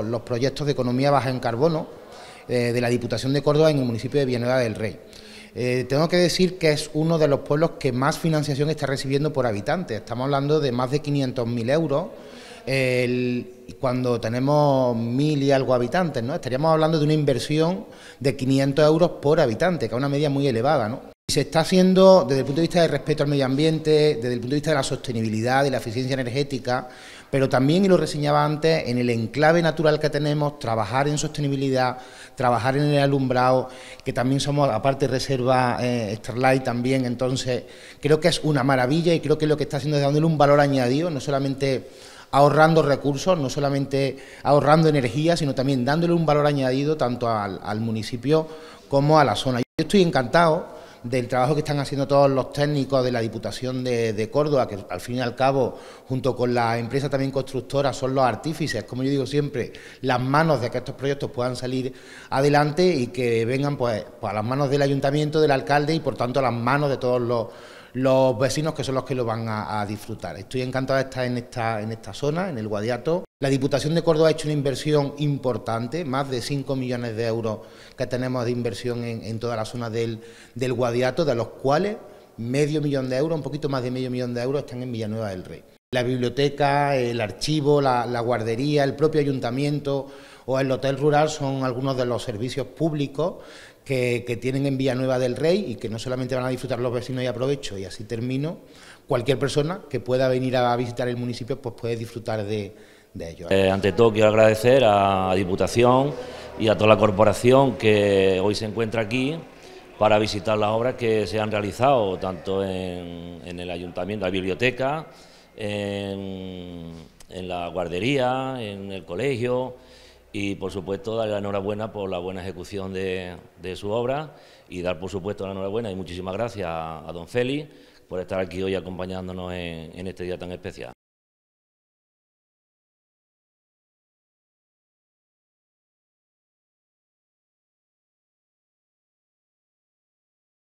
los proyectos de economía baja en carbono eh, de la Diputación de Córdoba en el municipio de Villanueva del Rey. Eh, tengo que decir que es uno de los pueblos que más financiación está recibiendo por habitante. Estamos hablando de más de 500.000 euros cuando tenemos mil y algo habitantes. ¿no? Estaríamos hablando de una inversión de 500 euros por habitante, que es una media muy elevada. ¿no? Se está haciendo desde el punto de vista del respeto al medio ambiente, desde el punto de vista de la sostenibilidad, de la eficiencia energética, pero también, y lo reseñaba antes, en el enclave natural que tenemos, trabajar en sostenibilidad, trabajar en el alumbrado, que también somos, aparte, reserva eh, Starlight también, entonces creo que es una maravilla y creo que lo que está haciendo es dándole un valor añadido, no solamente ahorrando recursos, no solamente ahorrando energía, sino también dándole un valor añadido tanto al, al municipio como a la zona. Yo estoy encantado del trabajo que están haciendo todos los técnicos de la Diputación de, Córdoba, que al fin y al cabo, junto con la empresa también constructora, son los artífices, como yo digo siempre, las manos de que estos proyectos puedan salir adelante y que vengan pues, pues a las manos del ayuntamiento, del alcalde y por tanto a las manos de todos los vecinos que son los que lo van a, disfrutar. Estoy encantado de estar en esta, en esta zona, en el Guadiato. La Diputación de Córdoba ha hecho una inversión importante, más de 5 millones de euros que tenemos de inversión en, toda la zona del, Guadiato, de los cuales medio millón de euros, un poquito más de medio millón de euros están en Villanueva del Rey. La biblioteca, el archivo, la, guardería, el propio ayuntamiento o el hotel rural son algunos de los servicios públicos que, tienen en Villanueva del Rey y que no solamente van a disfrutar los vecinos y aprovecho, y así termino, cualquier persona que pueda venir a visitar el municipio pues puede disfrutar de, eh, ¿eh? ante todo quiero agradecer a Diputación y a toda la corporación que hoy se encuentra aquí para visitar las obras que se han realizado tanto en, el ayuntamiento, la biblioteca, en, la guardería, en el colegio y por supuesto darle la enhorabuena por la buena ejecución de, su obra y dar por supuesto la enhorabuena y muchísimas gracias a, don Félix por estar aquí hoy acompañándonos en este día tan especial.